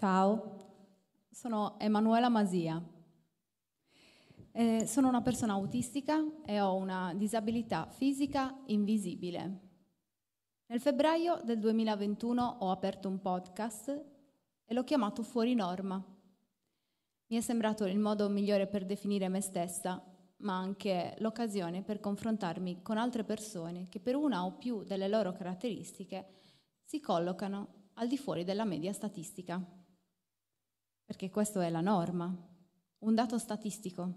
Ciao, sono Emanuela Masia. Eh, sono una persona autistica e ho una disabilità fisica invisibile. Nel febbraio del 2021 ho aperto un podcast e l'ho chiamato Fuori Norma. Mi è sembrato il modo migliore per definire me stessa, ma anche l'occasione per confrontarmi con altre persone che per una o più delle loro caratteristiche si collocano al di fuori della media statistica perché questa è la norma, un dato statistico.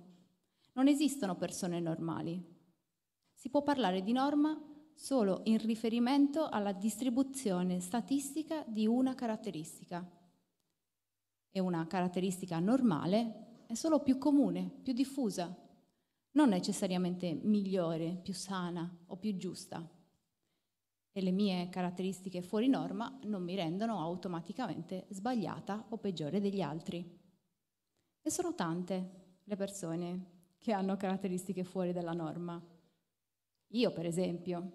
Non esistono persone normali. Si può parlare di norma solo in riferimento alla distribuzione statistica di una caratteristica. E una caratteristica normale è solo più comune, più diffusa, non necessariamente migliore, più sana o più giusta e le mie caratteristiche fuori norma non mi rendono automaticamente sbagliata o peggiore degli altri. E sono tante le persone che hanno caratteristiche fuori dalla norma. Io, per esempio,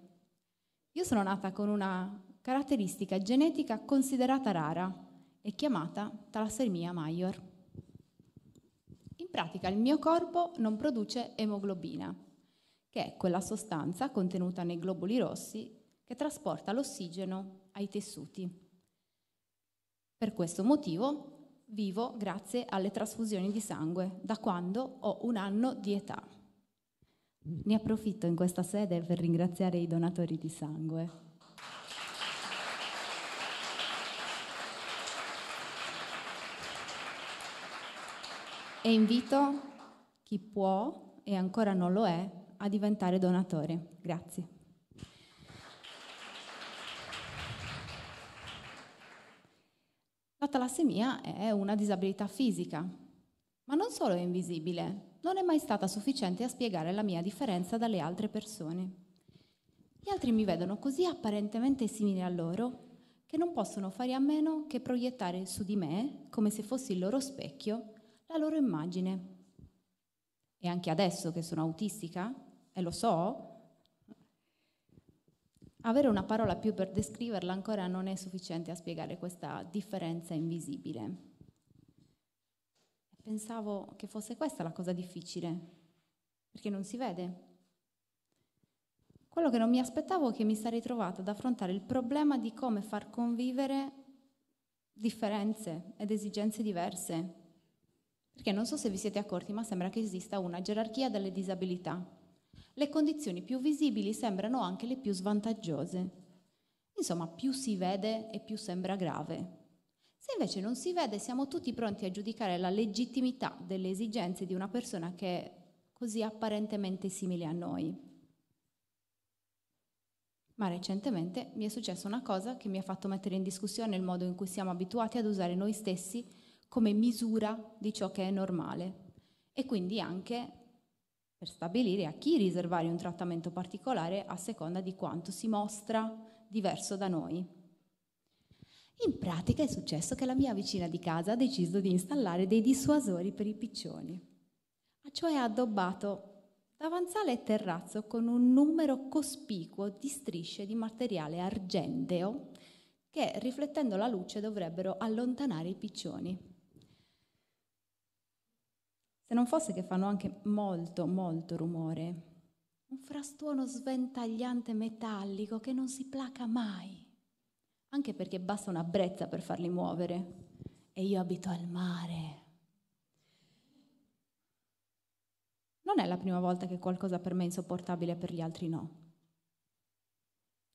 io sono nata con una caratteristica genetica considerata rara e chiamata talassemia major. In pratica il mio corpo non produce emoglobina, che è quella sostanza contenuta nei globuli rossi che trasporta l'ossigeno ai tessuti. Per questo motivo vivo grazie alle trasfusioni di sangue da quando ho un anno di età. Ne approfitto in questa sede per ringraziare i donatori di sangue. E invito chi può e ancora non lo è a diventare donatore. Grazie. la talassemia è una disabilità fisica, ma non solo è invisibile, non è mai stata sufficiente a spiegare la mia differenza dalle altre persone. Gli altri mi vedono così apparentemente simile a loro che non possono fare a meno che proiettare su di me, come se fossi il loro specchio, la loro immagine. E anche adesso che sono autistica, e lo so, avere una parola più per descriverla ancora non è sufficiente a spiegare questa differenza invisibile. Pensavo che fosse questa la cosa difficile, perché non si vede. Quello che non mi aspettavo è che mi sarei trovata ad affrontare il problema di come far convivere differenze ed esigenze diverse. Perché non so se vi siete accorti, ma sembra che esista una gerarchia delle disabilità le condizioni più visibili sembrano anche le più svantaggiose. Insomma, più si vede e più sembra grave. Se invece non si vede, siamo tutti pronti a giudicare la legittimità delle esigenze di una persona che è così apparentemente simile a noi. Ma recentemente mi è successa una cosa che mi ha fatto mettere in discussione il modo in cui siamo abituati ad usare noi stessi come misura di ciò che è normale e quindi anche per stabilire a chi riservare un trattamento particolare a seconda di quanto si mostra diverso da noi. In pratica è successo che la mia vicina di casa ha deciso di installare dei dissuasori per i piccioni, cioè ha addobbato davanzale e terrazzo con un numero cospicuo di strisce di materiale argenteo che riflettendo la luce dovrebbero allontanare i piccioni se non fosse che fanno anche molto, molto rumore. Un frastuono sventagliante metallico che non si placa mai, anche perché basta una brezza per farli muovere. E io abito al mare. Non è la prima volta che qualcosa per me è insopportabile e per gli altri no.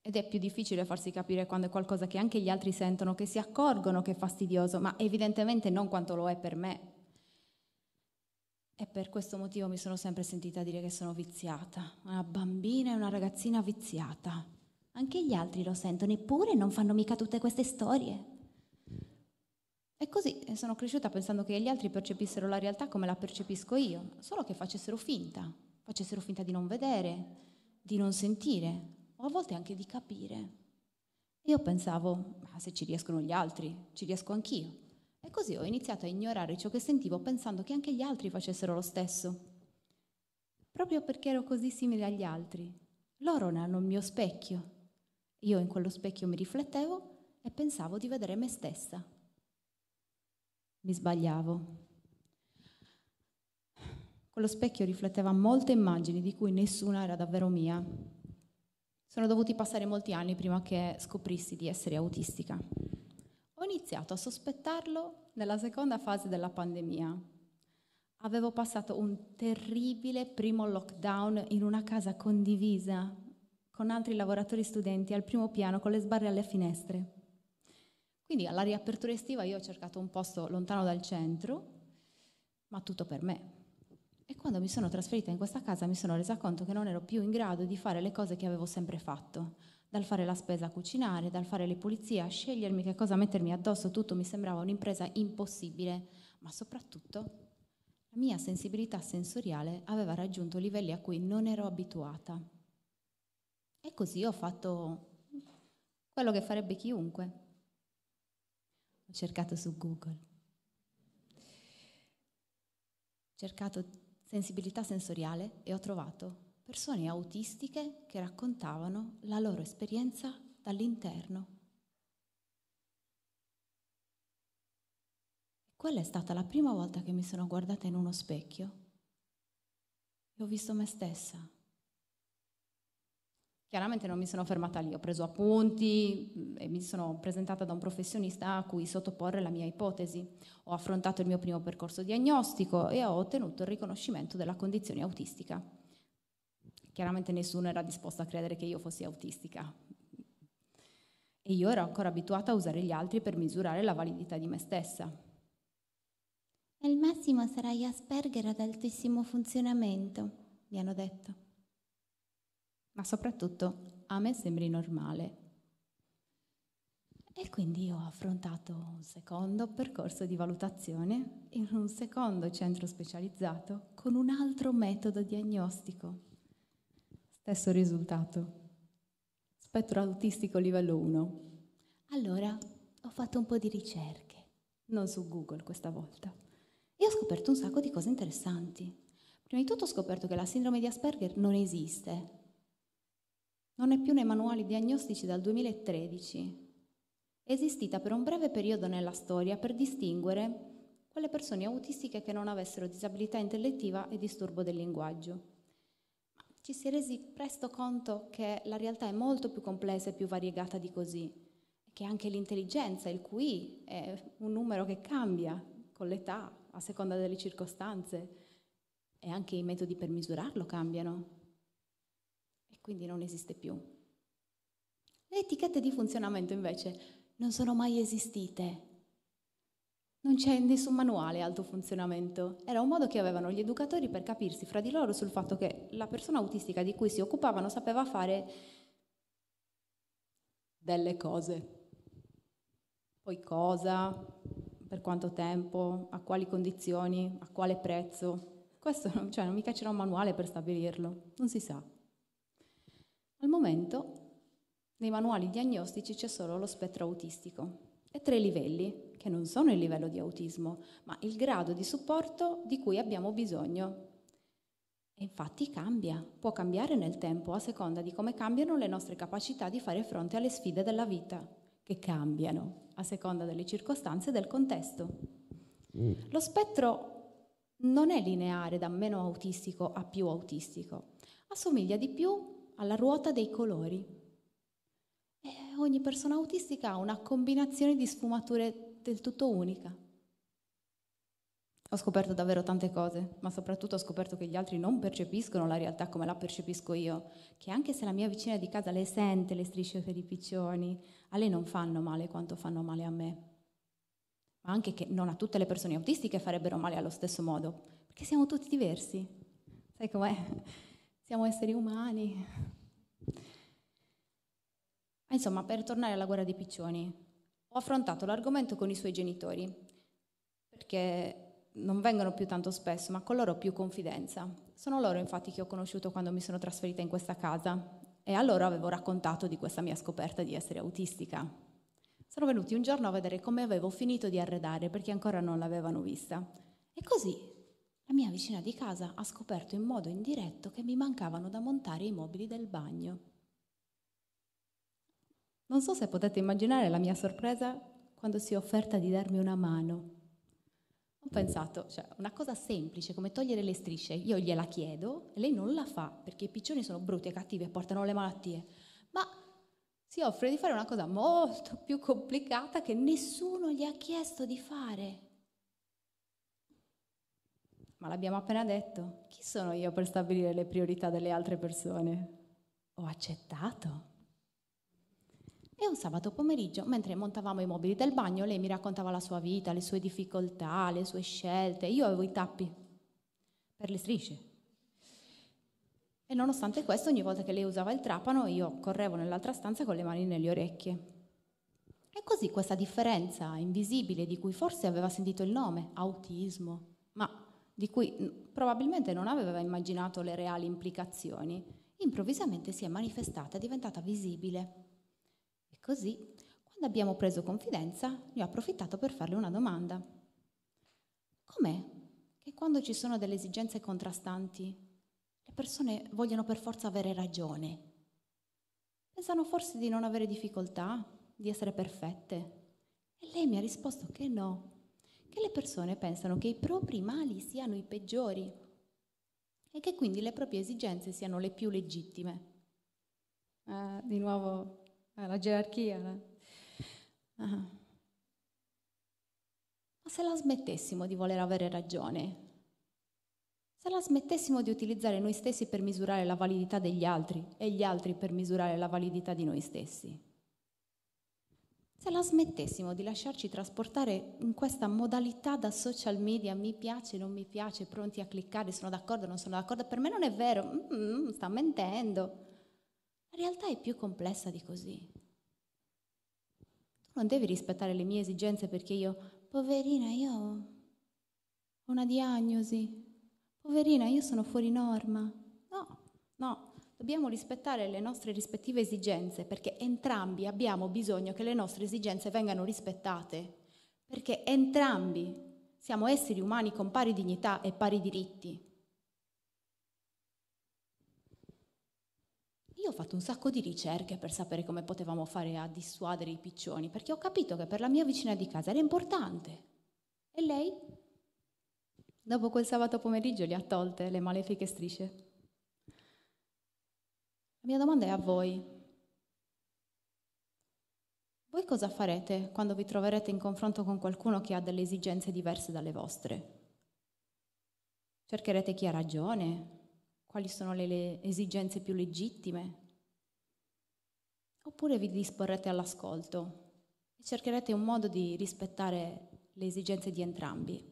Ed è più difficile farsi capire quando è qualcosa che anche gli altri sentono, che si accorgono che è fastidioso, ma evidentemente non quanto lo è per me, e per questo motivo mi sono sempre sentita dire che sono viziata, una bambina e una ragazzina viziata. Anche gli altri lo sentono, eppure non fanno mica tutte queste storie. E così sono cresciuta pensando che gli altri percepissero la realtà come la percepisco io, solo che facessero finta, facessero finta di non vedere, di non sentire, o a volte anche di capire. Io pensavo, ma se ci riescono gli altri, ci riesco anch'io. E così ho iniziato a ignorare ciò che sentivo pensando che anche gli altri facessero lo stesso. Proprio perché ero così simile agli altri. Loro ne hanno il mio specchio. Io in quello specchio mi riflettevo e pensavo di vedere me stessa. Mi sbagliavo. Quello specchio rifletteva molte immagini di cui nessuna era davvero mia. Sono dovuti passare molti anni prima che scoprissi di essere autistica iniziato a sospettarlo nella seconda fase della pandemia. Avevo passato un terribile primo lockdown in una casa condivisa con altri lavoratori studenti al primo piano con le sbarre alle finestre. Quindi alla riapertura estiva io ho cercato un posto lontano dal centro, ma tutto per me. E quando mi sono trasferita in questa casa mi sono resa conto che non ero più in grado di fare le cose che avevo sempre fatto dal fare la spesa a cucinare, dal fare le pulizie a scegliermi che cosa mettermi addosso, tutto mi sembrava un'impresa impossibile, ma soprattutto la mia sensibilità sensoriale aveva raggiunto livelli a cui non ero abituata. E così ho fatto quello che farebbe chiunque. Ho cercato su Google. Ho cercato sensibilità sensoriale e ho trovato persone autistiche che raccontavano la loro esperienza dall'interno. Quella è stata la prima volta che mi sono guardata in uno specchio e ho visto me stessa. Chiaramente non mi sono fermata lì, ho preso appunti mm, e mi sono presentata da un professionista a cui sottoporre la mia ipotesi. Ho affrontato il mio primo percorso diagnostico e ho ottenuto il riconoscimento della condizione autistica chiaramente nessuno era disposto a credere che io fossi autistica. E io ero ancora abituata a usare gli altri per misurare la validità di me stessa. Nel massimo sarai Asperger ad altissimo funzionamento, mi hanno detto. Ma soprattutto a me sembri normale. E quindi ho affrontato un secondo percorso di valutazione in un secondo centro specializzato con un altro metodo diagnostico. Stesso risultato. Spettro autistico livello 1. Allora ho fatto un po' di ricerche, non su Google questa volta, e ho scoperto un sacco di cose interessanti. Prima di tutto ho scoperto che la sindrome di Asperger non esiste. Non è più nei manuali diagnostici dal 2013. È esistita per un breve periodo nella storia per distinguere quelle persone autistiche che non avessero disabilità intellettiva e disturbo del linguaggio ci si è resi presto conto che la realtà è molto più complessa e più variegata di così, che anche l'intelligenza, il QI, è un numero che cambia con l'età, a seconda delle circostanze, e anche i metodi per misurarlo cambiano, e quindi non esiste più. Le etichette di funzionamento invece non sono mai esistite, non c'è nessun manuale alto funzionamento. Era un modo che avevano gli educatori per capirsi fra di loro sul fatto che la persona autistica di cui si occupavano sapeva fare delle cose. Poi cosa, per quanto tempo, a quali condizioni, a quale prezzo. Questo cioè, non mica c'era un manuale per stabilirlo, non si sa. Al momento nei manuali diagnostici c'è solo lo spettro autistico e tre livelli, che non sono il livello di autismo, ma il grado di supporto di cui abbiamo bisogno. E infatti cambia, può cambiare nel tempo a seconda di come cambiano le nostre capacità di fare fronte alle sfide della vita, che cambiano a seconda delle circostanze e del contesto. Mm. Lo spettro non è lineare da meno autistico a più autistico, assomiglia di più alla ruota dei colori. E eh, ogni persona autistica ha una combinazione di sfumature del tutto unica. Ho scoperto davvero tante cose, ma soprattutto ho scoperto che gli altri non percepiscono la realtà come la percepisco io, che anche se la mia vicina di casa le sente le strisce per i piccioni, a lei non fanno male quanto fanno male a me. Ma anche che non a tutte le persone autistiche farebbero male allo stesso modo, perché siamo tutti diversi. Sai com'è? Siamo esseri umani. Ah, insomma, per tornare alla guerra dei piccioni, ho affrontato l'argomento con i suoi genitori, perché non vengono più tanto spesso, ma con loro ho più confidenza. Sono loro infatti che ho conosciuto quando mi sono trasferita in questa casa e a loro avevo raccontato di questa mia scoperta di essere autistica. Sono venuti un giorno a vedere come avevo finito di arredare perché ancora non l'avevano vista. E così la mia vicina di casa ha scoperto in modo indiretto che mi mancavano da montare i mobili del bagno. Non so se potete immaginare la mia sorpresa quando si è offerta di darmi una mano. Ho pensato, cioè, una cosa semplice come togliere le strisce, io gliela chiedo e lei non la fa perché i piccioni sono brutti e cattivi e portano le malattie, ma si offre di fare una cosa molto più complicata che nessuno gli ha chiesto di fare. Ma l'abbiamo appena detto, chi sono io per stabilire le priorità delle altre persone? Ho accettato. E un sabato pomeriggio, mentre montavamo i mobili del bagno, lei mi raccontava la sua vita, le sue difficoltà, le sue scelte. Io avevo i tappi per le strisce. E nonostante questo, ogni volta che lei usava il trapano, io correvo nell'altra stanza con le mani nelle orecchie. E così questa differenza invisibile di cui forse aveva sentito il nome, autismo, ma di cui probabilmente non aveva immaginato le reali implicazioni, improvvisamente si è manifestata, è diventata visibile Così, quando abbiamo preso confidenza, ne ho approfittato per farle una domanda. Com'è che quando ci sono delle esigenze contrastanti, le persone vogliono per forza avere ragione? Pensano forse di non avere difficoltà, di essere perfette? E lei mi ha risposto che no, che le persone pensano che i propri mali siano i peggiori e che quindi le proprie esigenze siano le più legittime. Eh, di nuovo eh, la gerarchia. La... Ah. Ma se la smettessimo di voler avere ragione, se la smettessimo di utilizzare noi stessi per misurare la validità degli altri e gli altri per misurare la validità di noi stessi, se la smettessimo di lasciarci trasportare in questa modalità da social media, mi piace, non mi piace, pronti a cliccare, sono d'accordo, non sono d'accordo, per me non è vero, mm, sta mentendo. La realtà è più complessa di così. Tu non devi rispettare le mie esigenze perché io, poverina, io ho una diagnosi, poverina, io sono fuori norma. No, no, dobbiamo rispettare le nostre rispettive esigenze perché entrambi abbiamo bisogno che le nostre esigenze vengano rispettate, perché entrambi siamo esseri umani con pari dignità e pari diritti. Io ho fatto un sacco di ricerche per sapere come potevamo fare a dissuadere i piccioni, perché ho capito che per la mia vicina di casa era importante. E lei? Dopo quel sabato pomeriggio li ha tolte le malefiche strisce. La mia domanda è a voi. Voi cosa farete quando vi troverete in confronto con qualcuno che ha delle esigenze diverse dalle vostre? Cercherete chi ha ragione, quali sono le, esigenze più legittime? Oppure vi disporrete all'ascolto e cercherete un modo di rispettare le esigenze di entrambi?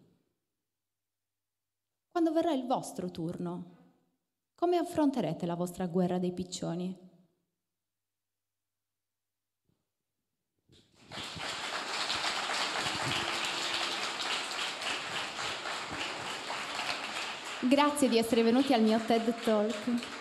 Quando verrà il vostro turno, come affronterete la vostra guerra dei piccioni? Grazie di essere venuti al mio TED Talk.